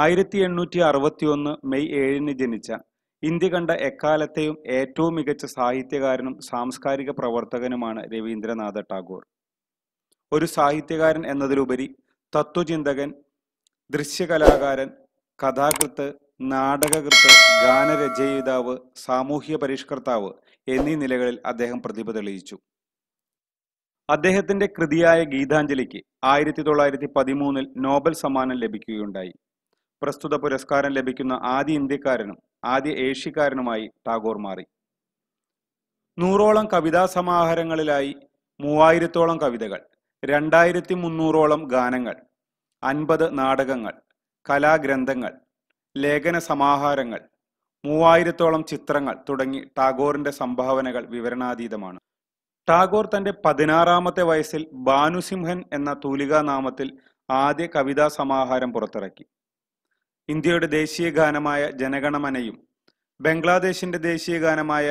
ആയിരത്തി എണ്ണൂറ്റി അറുപത്തി ഒന്ന് മെയ് ഏഴിന് ജനിച്ച ഇന്ത്യ കണ്ട എക്കാലത്തെയും ഏറ്റവും മികച്ച സാഹിത്യകാരനും സാംസ്കാരിക പ്രവർത്തകനുമാണ് രവീന്ദ്രനാഥ ടാഗോർ ഒരു സാഹിത്യകാരൻ എന്നതിലുപരി തത്വചിന്തകൻ ദൃശ്യകലാകാരൻ കഥാകൃത്ത് നാടകകൃത്ത് ഗാനരചയിതാവ് സാമൂഹ്യ പരിഷ്കർത്താവ് എന്നീ നിലകളിൽ അദ്ദേഹം പ്രതിഭ തെളിയിച്ചു അദ്ദേഹത്തിന്റെ കൃതിയായ ഗീതാഞ്ജലിക്ക് ആയിരത്തി തൊള്ളായിരത്തി പതിമൂന്നിൽ നോബൽ സമ്മാനം ലഭിക്കുകയുണ്ടായി പ്രസ്തുത പുരസ്കാരം ലഭിക്കുന്ന ആദ്യ ഇന്ത്യക്കാരനും ആദ്യ ഏഷ്യക്കാരനുമായി ടാഗോർ മാറി നൂറോളം കവിതാ സമാഹാരങ്ങളിലായി മൂവായിരത്തോളം കവിതകൾ രണ്ടായിരത്തി മുന്നൂറോളം ഗാനങ്ങൾ അൻപത് നാടകങ്ങൾ കലാഗ്രന്ഥങ്ങൾ ലേഖന സമാഹാരങ്ങൾ മൂവായിരത്തോളം ചിത്രങ്ങൾ തുടങ്ങി ടാഗോറിന്റെ സംഭാവനകൾ വിവരണാതീതമാണ് ടാഗോർ തന്റെ പതിനാറാമത്തെ വയസ്സിൽ ഭാനുസിംഹൻ എന്ന തൂലികാനാമത്തിൽ ആദ്യ കവിതാ സമാഹാരം പുറത്തിറക്കി ഇന്ത്യയുടെ ദേശീയ ഗാനമായ ജനഗണമനയും ബംഗ്ലാദേശിന്റെ ദേശീയ ഗാനമായ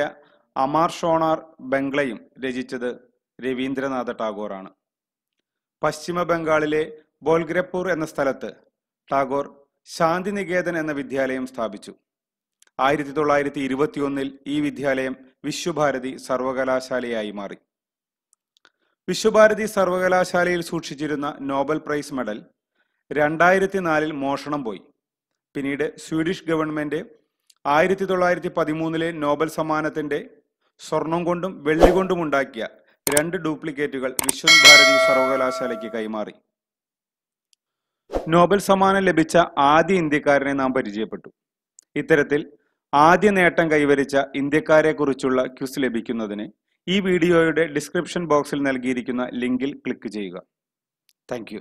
അമാർ ഷോണാർ ബംഗ്ലയും രചിച്ചത് രവീന്ദ്രനാഥ ടാഗോറാണ് പശ്ചിമ ബംഗാളിലെ ബോൽഗ്രപ്പൂർ എന്ന സ്ഥലത്ത് ടാഗോർ ശാന്തിനികേതൻ എന്ന വിദ്യാലയം സ്ഥാപിച്ചു ആയിരത്തി തൊള്ളായിരത്തി ഒന്നിൽ ഈ വിദ്യാലയം വിശ്വഭാരതി സർവകലാശാലയായി മാറി വിശ്വഭാരതി സർവകലാശാലയിൽ സൂക്ഷിച്ചിരുന്ന നോബൽ പ്രൈസ് മെഡൽ രണ്ടായിരത്തി നാലിൽ മോഷണം പോയി പിന്നീട് സ്വീഡിഷ് ഗവൺമെൻറ് ആയിരത്തി തൊള്ളായിരത്തി പതിമൂന്നിലെ നോബൽ സമ്മാനത്തിൻ്റെ സ്വർണം കൊണ്ടും വെള്ളി കൊണ്ടും ഉണ്ടാക്കിയ രണ്ട് ഡ്യൂപ്ലിക്കേറ്റുകൾ വിശ്വഭാരതി സർവകലാശാലയ്ക്ക് കൈമാറി നോബൽ സമ്മാനം ലഭിച്ച ആദ്യ ഇന്ത്യക്കാരനെ നാം പരിചയപ്പെട്ടു ഇത്തരത്തിൽ ആദ്യ നേട്ടം കൈവരിച്ച ഇന്ത്യക്കാരെക്കുറിച്ചുള്ള ക്യൂസ് ലഭിക്കുന്നതിന് ഈ വീഡിയോയുടെ ഡിസ്ക്രിപ്ഷൻ ബോക്സിൽ നൽകിയിരിക്കുന്ന ലിങ്കിൽ ക്ലിക്ക് ചെയ്യുക താങ്ക്